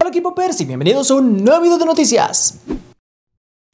Hola equipo Percy, bienvenidos a un nuevo video de noticias.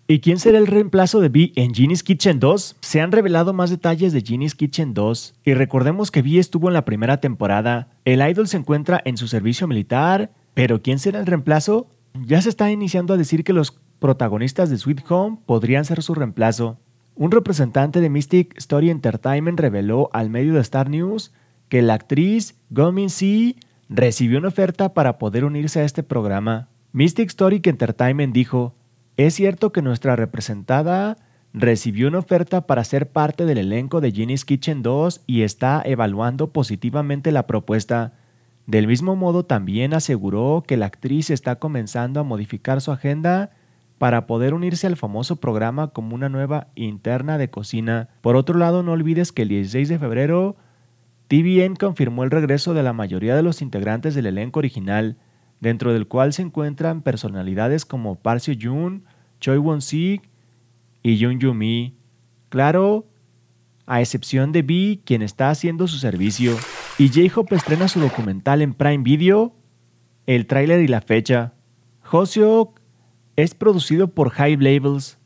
¿Y quién será el reemplazo de Bee en Genie's Kitchen 2? Se han revelado más detalles de Genie's Kitchen 2 y recordemos que Vi estuvo en la primera temporada. El idol se encuentra en su servicio militar, pero ¿quién será el reemplazo? Ya se está iniciando a decir que los protagonistas de Sweet Home podrían ser su reemplazo. Un representante de Mystic Story Entertainment reveló al medio de Star News que la actriz Gomin C recibió una oferta para poder unirse a este programa, Mystic Story Entertainment dijo, es cierto que nuestra representada recibió una oferta para ser parte del elenco de Genie's Kitchen 2 y está evaluando positivamente la propuesta. Del mismo modo, también aseguró que la actriz está comenzando a modificar su agenda para poder unirse al famoso programa como una nueva interna de cocina. Por otro lado, no olvides que el 16 de febrero TVN confirmó el regreso de la mayoría de los integrantes del elenco original, dentro del cual se encuentran personalidades como Park Jun, Choi Won Sik y Jung Yoo Mi. Claro, a excepción de Bee, quien está haciendo su servicio. Y J-Hope estrena su documental en Prime Video, el tráiler y la fecha. Hoseok es producido por Hive Labels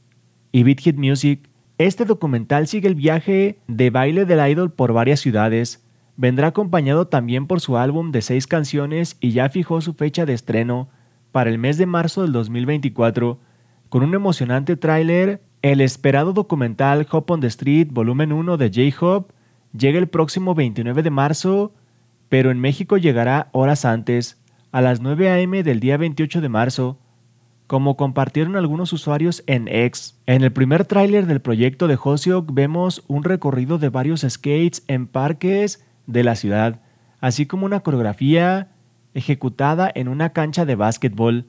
y Beat Hit Music. Este documental sigue el viaje de baile del idol por varias ciudades, vendrá acompañado también por su álbum de seis canciones y ya fijó su fecha de estreno para el mes de marzo del 2024 con un emocionante tráiler. El esperado documental Hop on the Street Volumen 1 de J-Hop llega el próximo 29 de marzo, pero en México llegará horas antes, a las 9 a.m. del día 28 de marzo, como compartieron algunos usuarios en X. En el primer tráiler del proyecto de Hoseok vemos un recorrido de varios skates en parques de la ciudad, así como una coreografía ejecutada en una cancha de básquetbol.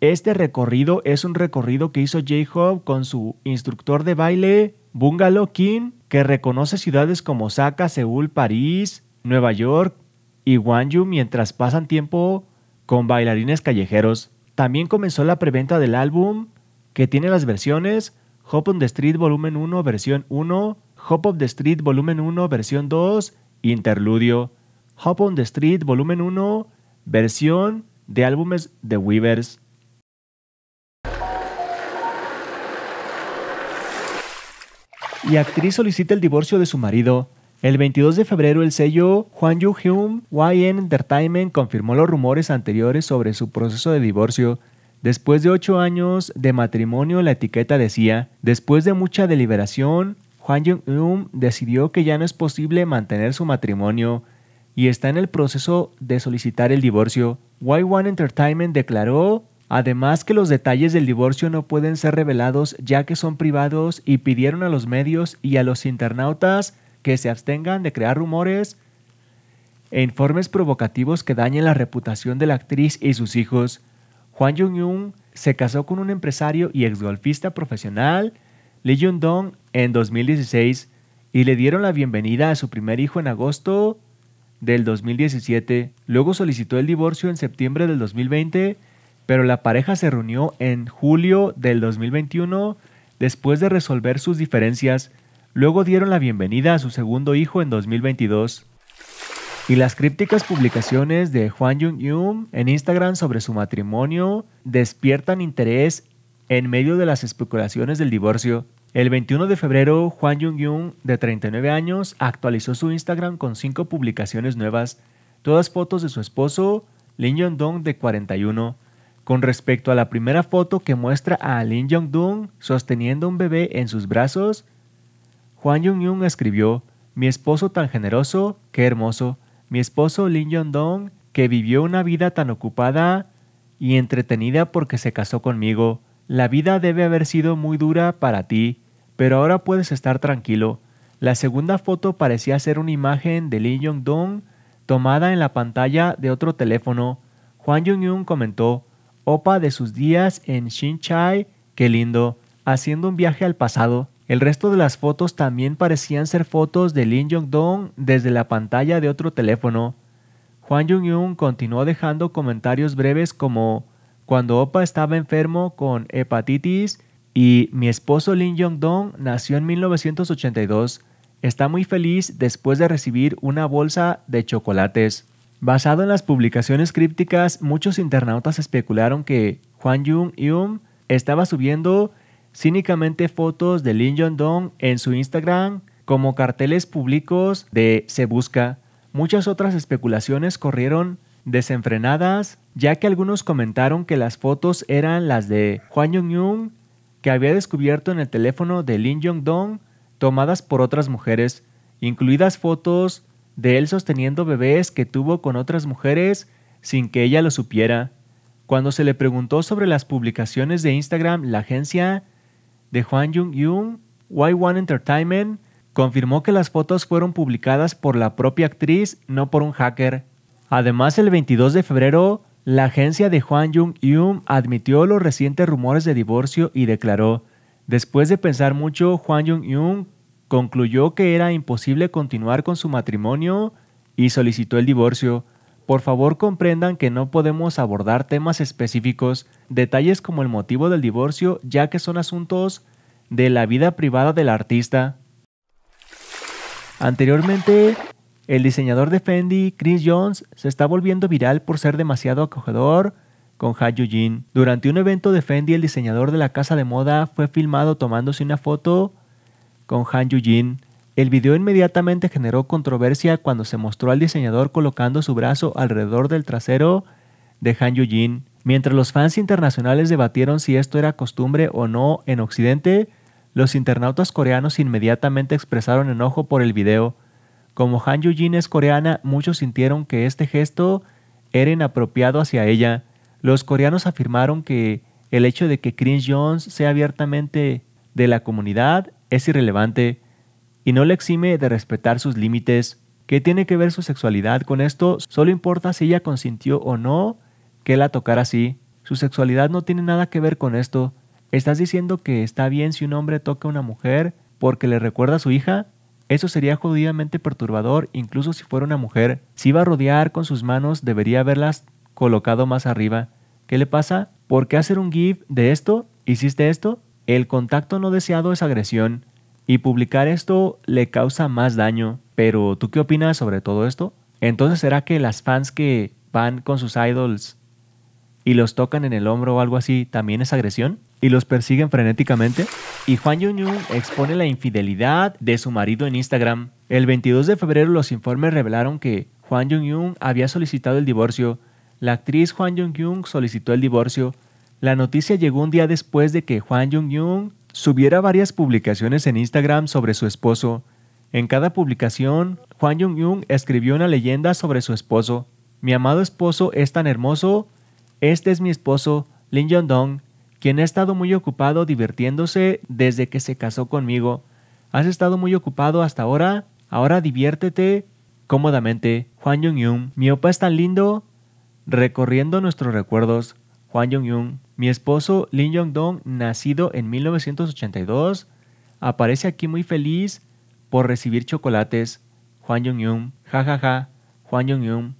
Este recorrido es un recorrido que hizo J-Hope con su instructor de baile, Bungalow King, que reconoce ciudades como Osaka, Seúl, París, Nueva York y Gwangju mientras pasan tiempo con bailarines callejeros. También comenzó la preventa del álbum, que tiene las versiones Hop on the Street Volumen 1 Versión 1, Hop of the Street Volumen 1 Versión 2 Interludio Hop on the Street, volumen 1, versión de álbumes de Weavers. Y actriz solicita el divorcio de su marido. El 22 de febrero el sello Juan Yu Hyun YN Entertainment confirmó los rumores anteriores sobre su proceso de divorcio. Después de ocho años de matrimonio, la etiqueta decía, después de mucha deliberación, Juan jung un decidió que ya no es posible mantener su matrimonio y está en el proceso de solicitar el divorcio. Y1 Entertainment declaró además que los detalles del divorcio no pueden ser revelados ya que son privados y pidieron a los medios y a los internautas que se abstengan de crear rumores e informes provocativos que dañen la reputación de la actriz y sus hijos. Juan jung un se casó con un empresario y ex golfista profesional, Lee Jung-dong en 2016 y le dieron la bienvenida a su primer hijo en agosto del 2017. Luego solicitó el divorcio en septiembre del 2020, pero la pareja se reunió en julio del 2021 después de resolver sus diferencias. Luego dieron la bienvenida a su segundo hijo en 2022. Y las crípticas publicaciones de Juan Jung Yum en Instagram sobre su matrimonio despiertan interés en medio de las especulaciones del divorcio. El 21 de febrero, Juan jung yung de 39 años, actualizó su Instagram con cinco publicaciones nuevas, todas fotos de su esposo, Lin Yong-dong, de 41. Con respecto a la primera foto que muestra a Lin jong dong sosteniendo un bebé en sus brazos, Juan jung yung escribió, Mi esposo tan generoso, qué hermoso. Mi esposo Lin Yong-dong, que vivió una vida tan ocupada y entretenida porque se casó conmigo. La vida debe haber sido muy dura para ti, pero ahora puedes estar tranquilo. La segunda foto parecía ser una imagen de Lee Jong-dong tomada en la pantalla de otro teléfono. Juan Jung-un comentó, Opa de sus días en Shinchai, qué lindo, haciendo un viaje al pasado. El resto de las fotos también parecían ser fotos de Lin Jong-dong desde la pantalla de otro teléfono. Juan jung yun continuó dejando comentarios breves como cuando Opa estaba enfermo con hepatitis, y mi esposo Lin Yong-dong nació en 1982. Está muy feliz después de recibir una bolsa de chocolates. Basado en las publicaciones crípticas, muchos internautas especularon que Juan Jung Yum estaba subiendo cínicamente fotos de Lin Yong-dong en su Instagram como carteles públicos de Se Busca. Muchas otras especulaciones corrieron desenfrenadas, ya que algunos comentaron que las fotos eran las de Juan Jung yung que había descubierto en el teléfono de Lin Jong-dong tomadas por otras mujeres, incluidas fotos de él sosteniendo bebés que tuvo con otras mujeres sin que ella lo supiera. Cuando se le preguntó sobre las publicaciones de Instagram, la agencia de Juan Jung-yoon, Y1 Entertainment, confirmó que las fotos fueron publicadas por la propia actriz, no por un hacker. Además, el 22 de febrero, la agencia de Juan Jung-yum admitió los recientes rumores de divorcio y declaró, después de pensar mucho, Juan Jung-yum concluyó que era imposible continuar con su matrimonio y solicitó el divorcio. Por favor comprendan que no podemos abordar temas específicos, detalles como el motivo del divorcio, ya que son asuntos de la vida privada del artista. Anteriormente, el diseñador de Fendi, Chris Jones, se está volviendo viral por ser demasiado acogedor con Yu Jin. Durante un evento de Fendi, el diseñador de la casa de moda fue filmado tomándose una foto con Han Jin. El video inmediatamente generó controversia cuando se mostró al diseñador colocando su brazo alrededor del trasero de Han Jin. Mientras los fans internacionales debatieron si esto era costumbre o no en Occidente, los internautas coreanos inmediatamente expresaron enojo por el video. Como Han Yu-jin es coreana, muchos sintieron que este gesto era inapropiado hacia ella. Los coreanos afirmaron que el hecho de que Chris Jones sea abiertamente de la comunidad es irrelevante y no le exime de respetar sus límites. ¿Qué tiene que ver su sexualidad con esto? Solo importa si ella consintió o no que la tocara así. Su sexualidad no tiene nada que ver con esto. ¿Estás diciendo que está bien si un hombre toca a una mujer porque le recuerda a su hija? Eso sería jodidamente perturbador, incluso si fuera una mujer. Si iba a rodear con sus manos, debería haberlas colocado más arriba. ¿Qué le pasa? ¿Por qué hacer un GIF de esto? ¿Hiciste esto? El contacto no deseado es agresión y publicar esto le causa más daño. Pero, ¿tú qué opinas sobre todo esto? Entonces, ¿será que las fans que van con sus idols y los tocan en el hombro o algo así también es agresión? y los persiguen frenéticamente. Y Juan Yun expone la infidelidad de su marido en Instagram. El 22 de febrero los informes revelaron que Juan jung había solicitado el divorcio. La actriz Juan jung solicitó el divorcio. La noticia llegó un día después de que Juan jung subiera varias publicaciones en Instagram sobre su esposo. En cada publicación, Juan Jung-yoon escribió una leyenda sobre su esposo. Mi amado esposo es tan hermoso. Este es mi esposo, Lin Jong-dong quien ha estado muy ocupado divirtiéndose desde que se casó conmigo. Has estado muy ocupado hasta ahora, ahora diviértete cómodamente. Juan young Yun, mi opa es tan lindo recorriendo nuestros recuerdos. Juan young Yun, mi esposo Lin young Dong, nacido en 1982, aparece aquí muy feliz por recibir chocolates. Juan young Yun, Ja, ja. Juan young young.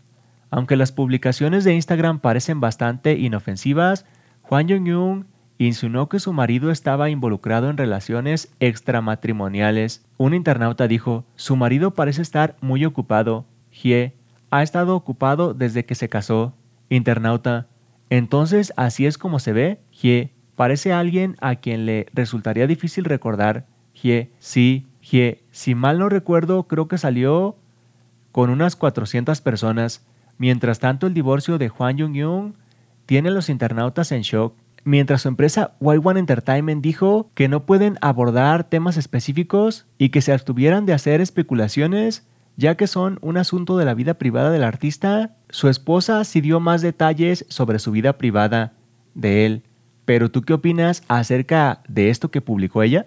Aunque las publicaciones de Instagram parecen bastante inofensivas, Juan young Yun insinuó que su marido estaba involucrado en relaciones extramatrimoniales. Un internauta dijo, su marido parece estar muy ocupado. Hie ha estado ocupado desde que se casó. Internauta, entonces así es como se ve. Hie parece alguien a quien le resultaría difícil recordar. Hie, sí, Hie, si mal no recuerdo, creo que salió con unas 400 personas. Mientras tanto, el divorcio de Juan Jung Yung tiene a los internautas en shock mientras su empresa Y1 Entertainment dijo que no pueden abordar temas específicos y que se abstuvieran de hacer especulaciones ya que son un asunto de la vida privada del artista, su esposa sí dio más detalles sobre su vida privada de él. Pero tú qué opinas acerca de esto que publicó ella?